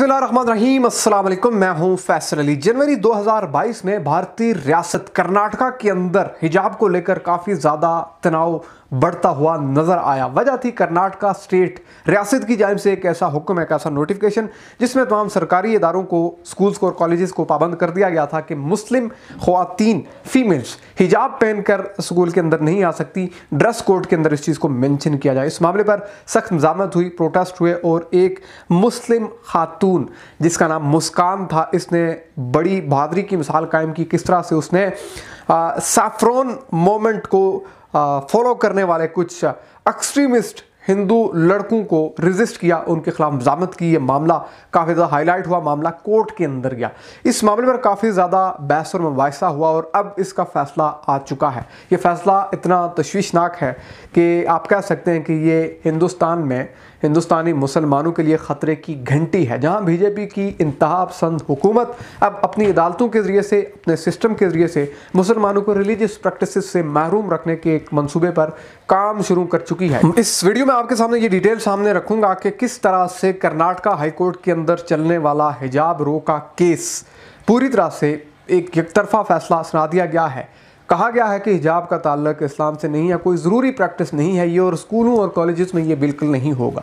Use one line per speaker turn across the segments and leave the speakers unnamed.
रहीम अस्सलाम मैं हूं फैसल अली जनवरी 2022 में भारतीय रियासत कर्नाटका के अंदर हिजाब को लेकर काफ़ी ज़्यादा तनाव बढ़ता हुआ नजर आया वजह थी कर्नाटका स्टेट रियासत की जानब से एक ऐसा हुक्म एक ऐसा नोटिफिकेशन जिसमें तमाम सरकारी इदारों को स्कूल्स को और कॉलेज़ को पाबंद कर दिया गया था कि मुस्लिम खुवान फीमेल्स हिजाब पहनकर स्कूल के अंदर नहीं आ सकती ड्रेस कोड के अंदर इस चीज़ को मैंशन किया जाए इस मामले पर सख्त मजामत हुई प्रोटेस्ट हुए और एक मुस्लिम खातून जिसका नाम मुस्कान था इसने बड़ी बहादरी की मिसाल कायम की किस तरह से उसने सैफ्रॉन मोमेंट को फॉलो करने वाले कुछ एक्सट्रीमिस्ट हिंदू लड़कों को रिजिस्ट किया उनके खिलाफ मजामत की ये मामला काफ़ी ज़्यादा हाईलाइट हुआ मामला कोर्ट के अंदर गया इस मामले पर काफ़ी ज़्यादा बहस और मुबासा हुआ और अब इसका फ़ैसला आ चुका है ये फ़ैसला इतना तश्वीशनाक है कि आप कह सकते हैं कि ये हिंदुस्तान में हिंदुस्तानी मुसलमानों के लिए ख़तरे की घंटी है जहाँ बीजेपी की इंतहा पसंद हुकूमत अब अपनी अदालतों के ज़रिए से अपने सिस्टम के ज़रिए से मुसलमानों को रिलीजियस प्रैक्टिस से महरूम रखने के एक मनसूबे पर काम शुरू कर चुकी है इस वीडियो में आपके सामने ये डिटेल सामने रखूंगा कि किस तरह से कर्नाटका हाईकोर्ट के अंदर चलने वाला हिजाब रो का केस पूरी तरह से एक एक तरफा फैसला सुना दिया गया है कहा गया है कि हिजाब का ताल्लक इस्लाम से नहीं है कोई ज़रूरी प्रैक्टिस नहीं है ये और स्कूलों और कॉलेज़ में ये बिल्कुल नहीं होगा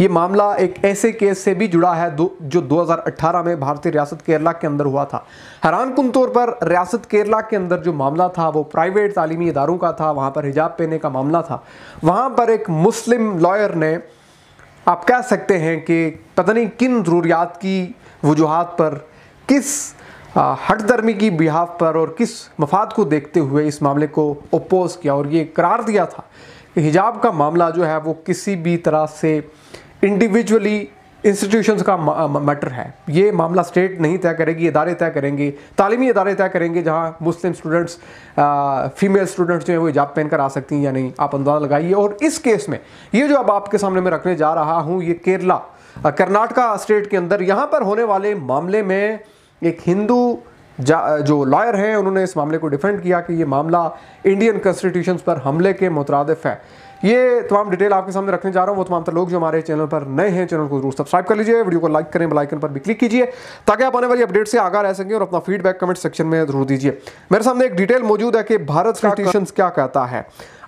ये मामला एक ऐसे केस से भी जुड़ा है दो, जो 2018 में भारतीय रियासत केरला के अंदर हुआ था हैरान कन तौर पर रियासत केरला के अंदर जो मामला था वो प्राइवेट तालीमी इदारों का था वहाँ पर हिजाब पहने का मामला था वहाँ पर एक मुस्लिम लॉयर ने आप कह सकते हैं कि पता नहीं किन ज़रूरियात की वजूहत पर किस हट धर्मी की बिहाव पर और किस मफाद को देखते हुए इस मामले को अपोज़ किया और ये करार दिया था कि हिजाब का मामला जो है वो किसी भी तरह से इंडिविजुअली इंस्टीट्यूशंस का मैटर है ये मामला स्टेट नहीं तय करेगी इदारे तय करेंगे तालीमी इदारे तय करेंगे जहाँ मुस्लिम स्टूडेंट्स फीमेल स्टूडेंट्स जो हैं वो हिजाब पहन कर आ सकती हैं या नहीं आप अंदाज़ा लगाइए और इस केस में ये जो अब आपके सामने मैं रखने जा रहा हूँ ये केरला कर्नाटका स्टेट के अंदर यहाँ पर होने वाले मामले में एक हिंदू जो लॉयर हैं उन्होंने इस मामले को डिफेंड किया कि ये मामला इंडियन कॉन्स्टिट्यूशन पर हमले के मुतरदफ है ये तमाम डिटेल आपके सामने रखने जा रहा हूँ वो तमाम लोग जो हमारे चैनल पर नए हैं चैनल को जरूर सब्सक्राइब कर लीजिए वीडियो को लाइक करें बेलाइकन पर भी क्लिक कीजिए ताकि आप आने वाली अपडेट से आगा रह सकें और अपना फीडबैक कमेंट सेक्शन में जरूर दीजिए मेरे सामने एक डिटेल मौजूद है कि भारत कॉन्स्टिट्यूशन क्या कहता है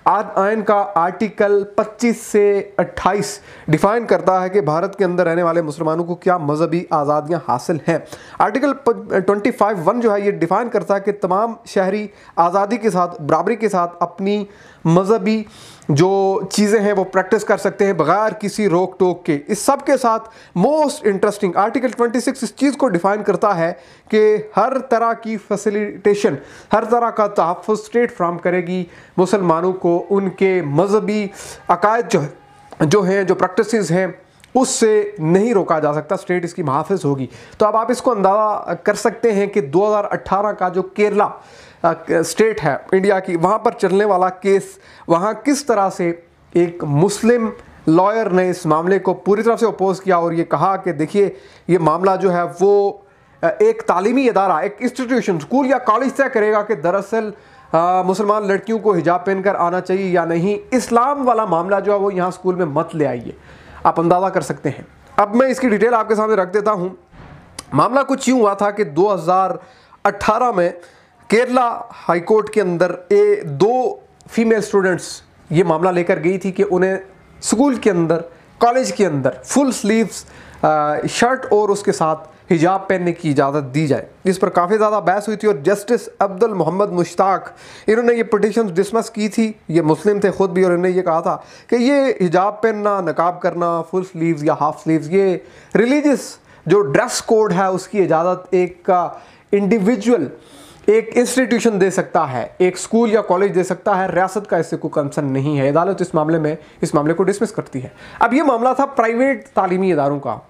आद आयन का आर्टिकल 25 से 28 डिफाइन करता है कि भारत के अंदर रहने वाले मुसलमानों को क्या मजहबी आज़ादियाँ हासिल हैं आर्टिकल 25 वन जो है ये डिफाइन करता है कि तमाम शहरी आज़ादी के साथ बराबरी के साथ अपनी मजहबी जो चीज़ें हैं वो प्रैक्टिस कर सकते हैं बगैर किसी रोक टोक के इस सब के साथ मोस्ट इंटरेस्टिंग आर्टिकल 26 इस चीज़ को डिफ़ाइन करता है कि हर तरह की फैसिलिटेशन हर तरह का तहफ़ स्टेट फ्राम करेगी मुसलमानों को उनके मजहबी अकायद जो है जो हैं जो प्रैक्टिसेस हैं उससे नहीं रोका जा सकता स्टेट इसकी महाफिज होगी तो अब आप इसको अंदाज़ा कर सकते हैं कि 2018 का जो केरला स्टेट है इंडिया की वहाँ पर चलने वाला केस वहाँ किस तरह से एक मुस्लिम लॉयर ने इस मामले को पूरी तरह से अपोज किया और ये कहा कि देखिए ये मामला जो है वो एक तालीमी अदारा एक इंस्टीट्यूशन स्कूल या कॉलेज तय करेगा कि दरअसल मुसलमान लड़कियों को हिजाब पहनकर आना चाहिए या नहीं इस्लाम वाला मामला जो है वो यहाँ स्कूल में मत ले आइए आप अंदाज़ा कर सकते हैं अब मैं इसकी डिटेल आपके सामने रख देता हूँ मामला कुछ यूँ हुआ था कि 2018 में केरला हाईकोर्ट के अंदर ए दो फीमेल स्टूडेंट्स ये मामला लेकर गई थी कि उन्हें स्कूल के अंदर कॉलेज के अंदर फुल स्लीव्स शर्ट और उसके साथ हिजाब पहनने की इजाज़त दी जाए इस पर काफ़ी ज़्यादा बहस हुई थी और जस्टिस अब्दुल मोहम्मद मुश्ताक इन्होंने ये पटिशन डिसमस की थी ये मुस्लिम थे ख़ुद भी और इन्होंने ये कहा था कि ये हिजाब पहनना नकाब करना फुल स्लीव्स या हाफ स्लीव्स ये रिलीजियस जो ड्रेस कोड है उसकी इजाज़त एक इंडिविजुअल uh, एक इंस्टीट्यूशन दे सकता है एक स्कूल या कॉलेज दे सकता है रियासत का इससे कोई कंसर्न नहीं है अदालत इस मामले में इस मामले को डिसमिस करती है अब ये मामला था प्राइवेट तालीमी इदारों का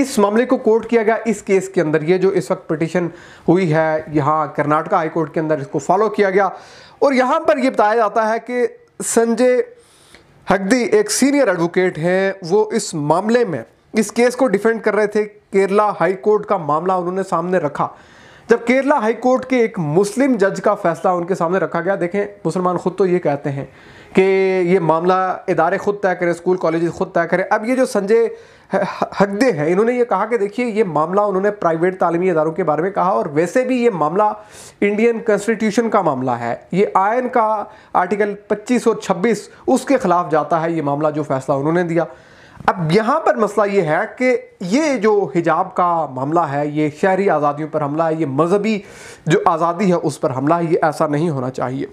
इस मामले को कोर्ट किया गया इस केस के अंदर ये जो इस वक्त पिटिशन हुई है यहाँ कर्नाटका हाई कोर्ट के अंदर इसको फॉलो किया गया और यहाँ पर ये बताया जाता है कि संजय हगदी एक सीनियर एडवोकेट हैं वो इस मामले में इस केस को डिफेंड कर रहे थे केरला हाई कोर्ट का मामला उन्होंने सामने रखा जब केरला हाईकोर्ट के एक मुस्लिम जज का फैसला उनके सामने रखा गया देखें मुसलमान खुद तो ये कहते हैं कि ये मामला इदारे खुद तय करें स्कूल कॉलेज खुद तय करें अब ये जो संजय हकदे हैं इन्होंने ये कहा कि देखिए ये मामला उन्होंने प्राइवेट तालीमी इदारों के बारे में कहा और वैसे भी ये मामला इंडियन कॉन्स्टिट्यूशन का मामला है ये आयन का आर्टिकल 25 और 26 उसके खिलाफ जाता है ये मामला जो फैसला उन्होंने दिया अब यहाँ पर मसला ये है कि ये जो हिजाब का मामला है ये शहरी आज़ादियों पर हमला है ये मजहबी जो आज़ादी है उस पर हमला है ये ऐसा नहीं होना चाहिए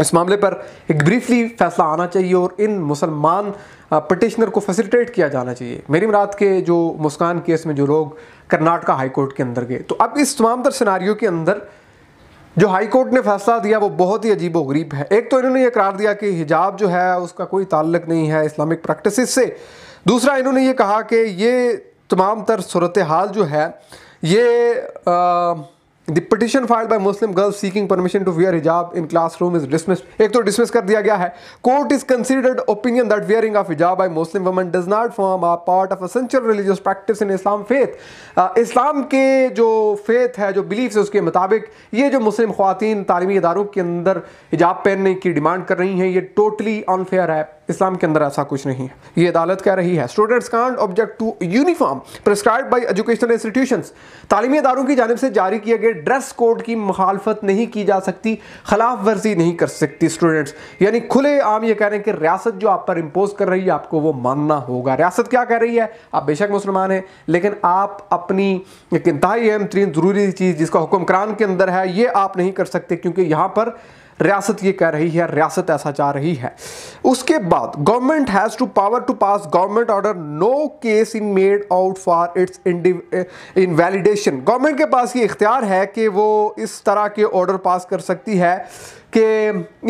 इस मामले पर एक ब्रीफली फैसला आना चाहिए और इन मुसलमान पटिशनर को फैसिलिटेट किया जाना चाहिए मेरी मराद के जो मुस्कान केस में जो लोग कर्नाटका हाई कोर्ट के अंदर गए तो अब इस तमाम तर सिनारियों के अंदर जो हाई कोर्ट ने फैसला दिया वो बहुत ही अजीब गरीब है एक तो इन्होंने ये करार दिया कि हिजाब जो है उसका कोई ताल्लुक नहीं है इस्लामिक प्रैक्टिस से दूसरा इन्होंने ये कहा कि ये तमाम तर सूरत हाल जो है ये आ, the petition filed by Muslim girls seeking permission to wear hijab in class room is dismissed एक तो डिसमिस कर दिया गया है court is considered opinion that wearing of hijab by Muslim woman does not form a part of essential religious practice in Islam faith Islam के जो faith है जो बिलीफ है उसके मुताबिक ये जो मुस्लिम खातन तालीमी इदारों के अंदर हिजाब पहनने की डिमांड कर रही हैं ये टोटली अनफेयर है इस्लाम के अंदर ऐसा कुछ नहीं है ये अदालत कह रही है students can't object to uniform prescribe by educational institution तालीमी इदारों की जानब से जारी किए गए ड्रेस कोड की मुखालफत नहीं की जा सकती खिलाफ वर्जी नहीं कर सकती स्टूडेंट्स यानी खुले आम ये कह रहे हैं कि रियासत जो आप पर इम्पोज कर रही है आपको वो मानना होगा रियासत क्या कह रही है आप बेशक मुसलमान हैं लेकिन आप अपनी एक इंतहाई अहम तरीन ज़रूरी चीज़ जिसका हुक्म कुरान के अंदर है ये आप नहीं कर सकते क्योंकि यहाँ पर रियासत ये कह रही है रियासत ऐसा चाह रही है उसके बाद government has to power to pass government order no case in made out for its in validation government के पास ये इख्तियार है कि वो इस तरह के ऑर्डर पास कर सकती है कि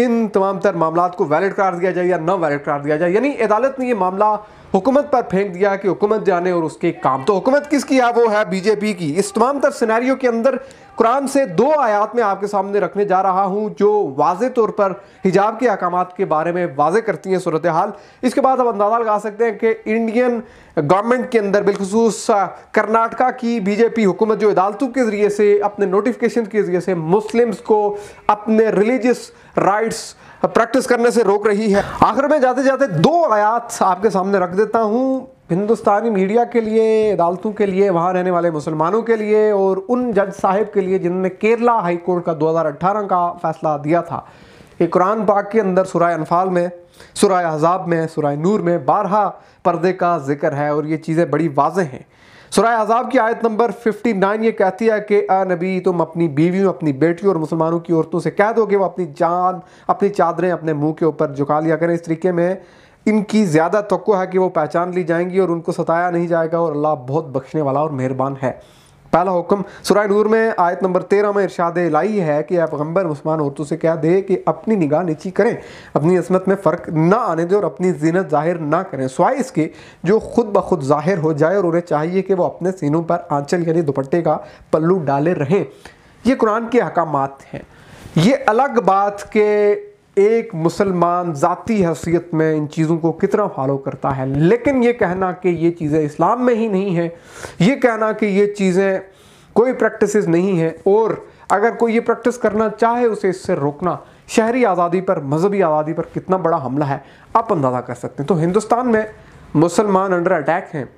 इन तमाम तर मामला को वैलिड करार दिया जाए या न वैलिड करार दिया जाए यानी अदालत ने यह मामला हुकूमत पर फेंक दिया कि हुकूमत जाने और उसके काम तो हुकूमत किसकी है वो है बीजेपी की इस तमाम तर सिनेरियो के अंदर कुरान से दो आयात में आपके सामने रखने जा रहा हूँ जो वाज तौर पर हिजाब के अहकाम के बारे में वाजे करती हैं सूरत हाल इसके बाद हम अंदाज़ा लगा सकते हैं कि इंडियन गवर्नमेंट के अंदर बिलखसूस कर्नाटका की बीजेपी हुकूमत जो अदालतों के ज़रिए से अपने नोटिफिकेशन के ज़रिए से मुस्लिम्स को अपने रिलीजियस राइट्स प्रैक्टिस करने से रोक रही है आखिर में जाते जाते दो आयात आपके सामने रख देता हूँ हिंदुस्तानी मीडिया के लिए अदालतों के लिए वहाँ रहने वाले मुसलमानों के लिए और उन जज साहिब के लिए जिनने केरला हाई कोर्ट का 2018 का फैसला दिया था कि कुरान पाक के अंदर सुराय अनफाल में सुराय अजाब में सुराय नूर में बारह पर्दे का जिक्र है और ये चीज़ें बड़ी वाजह हैं सराय अजाब की आयत नंबर 59 ये कहती है कि अ नबी तुम अपनी बीवियों अपनी बेटियों और मुसलमानों की औरतों से कह दो कि वो अपनी जान अपनी चादरें अपने मुंह के ऊपर झुका लिया करें इस तरीके में इनकी ज़्यादा तो है कि वो पहचान ली जाएंगी और उनको सताया नहीं जाएगा और अल्लाह बहुत बख्शने वाला और मेहरबान है पहला हुक्म सराय नूर में आयत नंबर तेरह में इरशाद लाई है कि आप गंबर मुसलमान औरतों से क्या दे कि अपनी निगाह नीची करें अपनी असमत में फ़र्क ना आने दें और अपनी जीनत ज़ाहिर ना करें स्वाय इसके जो खुद ब खुद ज़ाहिर हो जाए और उन्हें चाहिए कि वह अपने सीनों पर आंचल यानी दुपट्टे का पल्लू डाले रहें ये कुरान के अहकाम हैं ये अलग बात के एक मुसलमान ज़ाती हैसियत में इन चीज़ों को कितना फॉलो करता है लेकिन ये कहना कि ये चीज़ें इस्लाम में ही नहीं हैं ये कहना कि ये चीज़ें कोई प्रैक्टिस नहीं हैं और अगर कोई ये प्रैक्टिस करना चाहे उसे इससे रोकना शहरी आज़ादी पर मजहबी आज़ादी पर कितना बड़ा हमला है आप अंदाज़ा कर सकते हैं तो हिंदुस्तान में मुसलमान अंडर अटैक हैं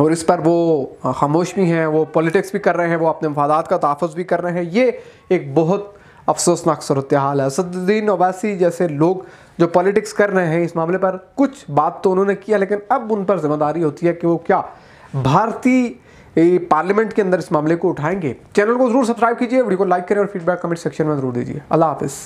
और इस पर वो खामोश भी हैं वो पॉलिटिक्स भी कर रहे हैं वो अपने मफादात का तहफ़ भी कर रहे हैं ये एक बहुत अफसोसनाक सूरत हाल है असदुद्दीन अबासी जैसे लोग जो पॉलिटिक्स कर रहे हैं इस मामले पर कुछ बात तो उन्होंने किया लेकिन अब उन पर जिम्मेदारी होती है कि वो क्या भारतीय पार्लियामेंट के अंदर इस मामले को उठाएंगे चैनल को जरूर सब्सक्राइब कीजिए वीडियो को लाइक करें और फीडबैक कमेंट सेक्शन में जरूर दीजिए अल्लाह हाफिज़